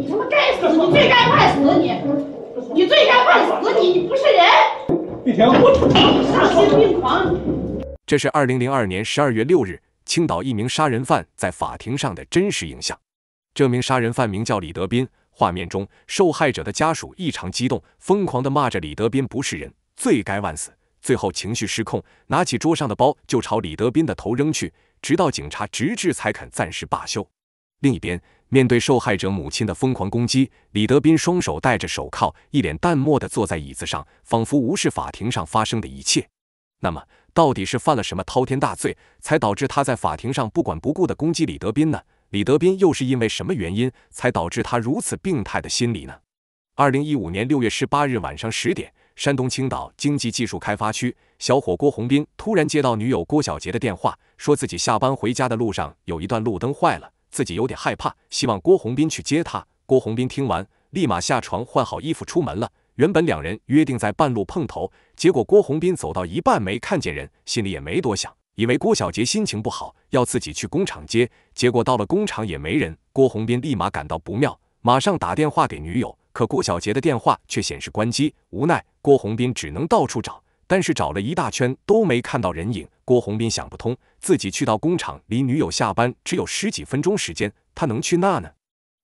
你他妈该死！你罪该万死！你，你罪该万死！你，你不是人！闭嘴！你丧心病狂！这是二零零二年十二月六日，青岛一名杀人犯在法庭上的真实影像。这名杀人犯名叫李德斌。画面中，受害者的家属异常激动，疯狂地骂着李德斌不是人，罪该万死。最后情绪失控，拿起桌上的包就朝李德斌的头扔去，直到警察直至才肯暂时罢休。另一边，面对受害者母亲的疯狂攻击，李德斌双手戴着手铐，一脸淡漠的坐在椅子上，仿佛无视法庭上发生的一切。那么，到底是犯了什么滔天大罪，才导致他在法庭上不管不顾的攻击李德斌呢？李德斌又是因为什么原因，才导致他如此病态的心理呢？二零一五年六月十八日晚上十点，山东青岛经济技术开发区，小伙郭洪斌突然接到女友郭小杰的电话，说自己下班回家的路上有一段路灯坏了。自己有点害怕，希望郭洪斌去接他。郭洪斌听完，立马下床换好衣服出门了。原本两人约定在半路碰头，结果郭洪斌走到一半没看见人，心里也没多想，以为郭小杰心情不好要自己去工厂接。结果到了工厂也没人，郭洪斌立马感到不妙，马上打电话给女友，可郭小杰的电话却显示关机。无奈，郭洪斌只能到处找。但是找了一大圈都没看到人影，郭洪斌想不通，自己去到工厂，离女友下班只有十几分钟时间，他能去那呢？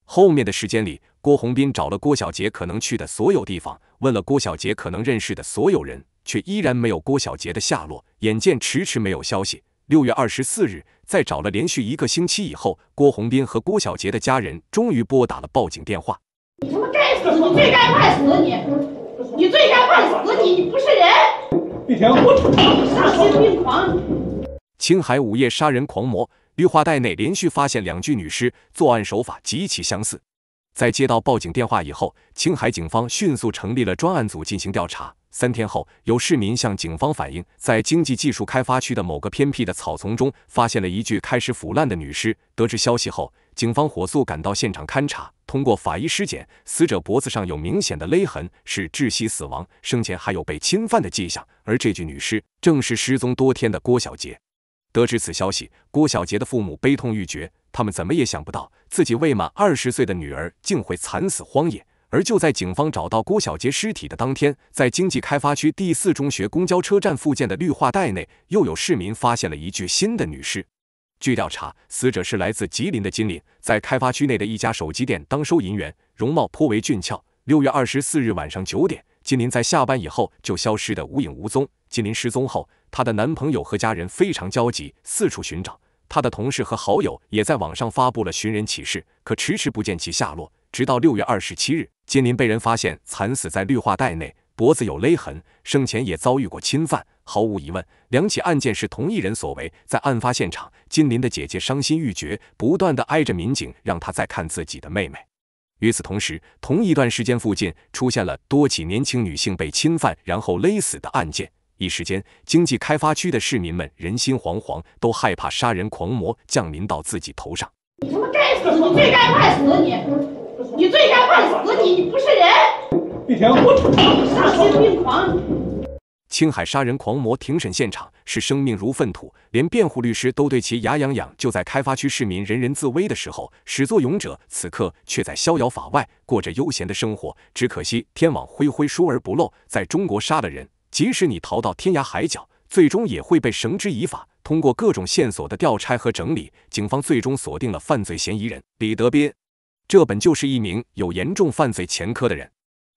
后面的时间里，郭洪斌找了郭小杰可能去的所有地方，问了郭小杰可能认识的所有人，却依然没有郭小杰的下落。眼见迟迟没有消息，六月二十四日，在找了连续一个星期以后，郭洪斌和郭小杰的家人终于拨打了报警电话。你他妈该死，你最该死你，你最该死你，你不是人！你停！我杀心病狂！青海午夜杀人狂魔，绿化带内连续发现两具女尸，作案手法极其相似。在接到报警电话以后，青海警方迅速成立了专案组进行调查。三天后，有市民向警方反映，在经济技术开发区的某个偏僻的草丛中，发现了一具开始腐烂的女尸。得知消息后，警方火速赶到现场勘查，通过法医尸检，死者脖子上有明显的勒痕，是窒息死亡，生前还有被侵犯的迹象。而这具女尸正是失踪多天的郭小杰。得知此消息，郭小杰的父母悲痛欲绝，他们怎么也想不到，自己未满二十岁的女儿竟会惨死荒野。而就在警方找到郭小杰尸体的当天，在经济开发区第四中学公交车站附近的绿化带内，又有市民发现了一具新的女尸。据调查，死者是来自吉林的金林，在开发区内的一家手机店当收银员，容貌颇为俊俏。六月二十四日晚上九点，金林在下班以后就消失得无影无踪。金林失踪后，她的男朋友和家人非常焦急，四处寻找。她的同事和好友也在网上发布了寻人启事，可迟迟不见其下落。直到六月二十七日，金林被人发现惨死在绿化带内，脖子有勒痕，生前也遭遇过侵犯。毫无疑问，两起案件是同一人所为。在案发现场，金林的姐姐伤心欲绝，不断的挨着民警，让她再看自己的妹妹。与此同时，同一段时间附近出现了多起年轻女性被侵犯然后勒死的案件，一时间，经济开发区的市民们人心惶惶，都害怕杀人狂魔降临到自己头上。你他妈该死，你最该死，你，你最该死，你，你不是人。丽婷，丧心病狂。青海杀人狂魔庭审现场，视生命如粪土，连辩护律师都对其牙痒痒。就在开发区市民人人自危的时候，始作俑者此刻却在逍遥法外，过着悠闲的生活。只可惜天网恢恢，疏而不漏。在中国杀了人，即使你逃到天涯海角，最终也会被绳之以法。通过各种线索的调查和整理，警方最终锁定了犯罪嫌疑人李德斌。这本就是一名有严重犯罪前科的人。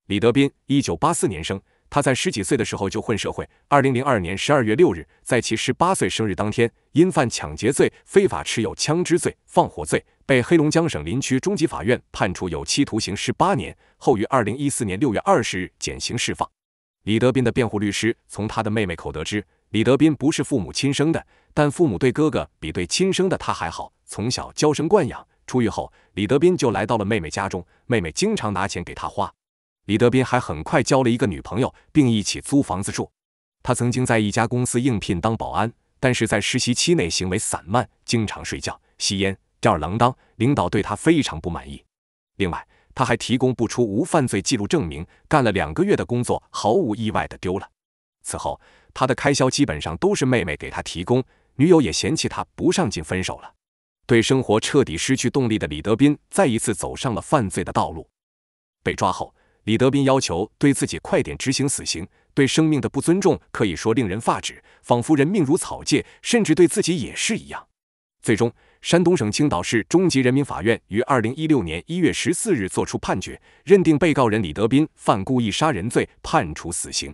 李德斌，一九八四年生。他在十几岁的时候就混社会。二零零二年十二月六日，在其十八岁生日当天，因犯抢劫罪、非法持有枪支罪、放火罪，被黑龙江省林区中级法院判处有期徒刑十八年。后于二零一四年六月二十日减刑释放。李德斌的辩护律师从他的妹妹口得知，李德斌不是父母亲生的，但父母对哥哥比对亲生的他还好，从小娇生惯养。出狱后，李德斌就来到了妹妹家中，妹妹经常拿钱给他花。李德斌还很快交了一个女朋友，并一起租房子住。他曾经在一家公司应聘当保安，但是在实习期内行为散漫，经常睡觉、吸烟、吊儿郎当，领导对他非常不满意。另外，他还提供不出无犯罪记录证明，干了两个月的工作，毫无意外的丢了。此后，他的开销基本上都是妹妹给他提供，女友也嫌弃他不上进，分手了。对生活彻底失去动力的李德斌，再一次走上了犯罪的道路。被抓后。李德斌要求对自己快点执行死刑，对生命的不尊重可以说令人发指，仿佛人命如草芥，甚至对自己也是一样。最终，山东省青岛市中级人民法院于二零一六年一月十四日作出判决，认定被告人李德斌犯故意杀人罪，判处死刑。